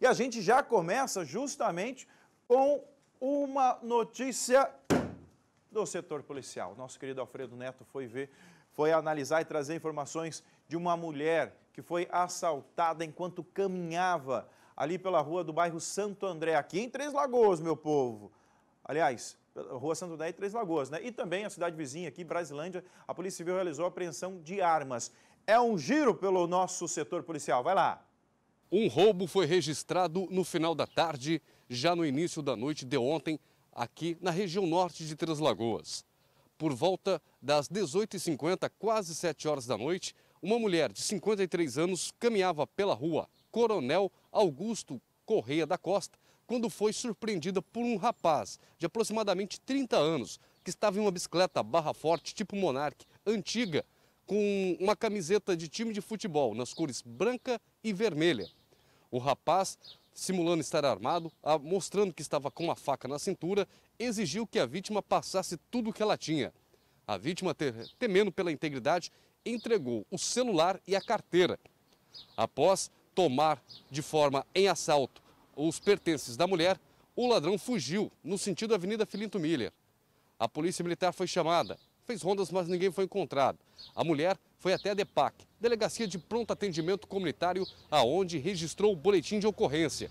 E a gente já começa justamente com uma notícia do setor policial. Nosso querido Alfredo Neto foi ver, foi analisar e trazer informações de uma mulher que foi assaltada enquanto caminhava ali pela rua do bairro Santo André, aqui em Três Lagoas, meu povo. Aliás, Rua Santo André e Três Lagoas, né? E também a cidade vizinha aqui, Brasilândia, a Polícia Civil realizou a apreensão de armas. É um giro pelo nosso setor policial. Vai lá. Um roubo foi registrado no final da tarde, já no início da noite de ontem, aqui na região norte de Três Lagoas. Por volta das 18h50, quase 7 horas da noite, uma mulher de 53 anos caminhava pela rua Coronel Augusto Correia da Costa quando foi surpreendida por um rapaz de aproximadamente 30 anos que estava em uma bicicleta barra forte tipo Monarch antiga com uma camiseta de time de futebol nas cores branca e vermelha. O rapaz, simulando estar armado, mostrando que estava com a faca na cintura, exigiu que a vítima passasse tudo o que ela tinha. A vítima, temendo pela integridade, entregou o celular e a carteira. Após tomar de forma em assalto os pertences da mulher, o ladrão fugiu no sentido da Avenida Filinto Miller. A polícia militar foi chamada fez rondas, mas ninguém foi encontrado. A mulher foi até a DEPAC, Delegacia de Pronto Atendimento Comunitário, aonde registrou o boletim de ocorrência.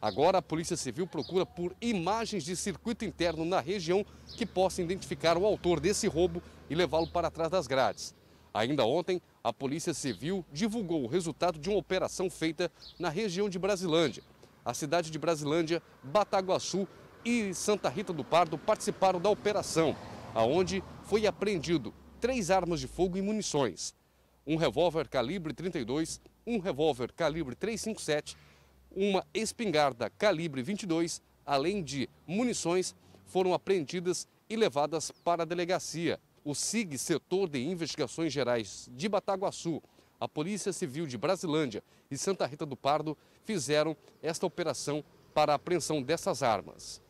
Agora, a Polícia Civil procura por imagens de circuito interno na região que possam identificar o autor desse roubo e levá-lo para trás das grades. Ainda ontem, a Polícia Civil divulgou o resultado de uma operação feita na região de Brasilândia. A cidade de Brasilândia, Bataguaçu e Santa Rita do Pardo participaram da operação, aonde foi apreendido três armas de fogo e munições, um revólver calibre 32, um revólver calibre 357, uma espingarda calibre 22, além de munições, foram apreendidas e levadas para a delegacia. O SIG, Setor de Investigações Gerais de Bataguaçu, a Polícia Civil de Brasilândia e Santa Rita do Pardo fizeram esta operação para a apreensão dessas armas.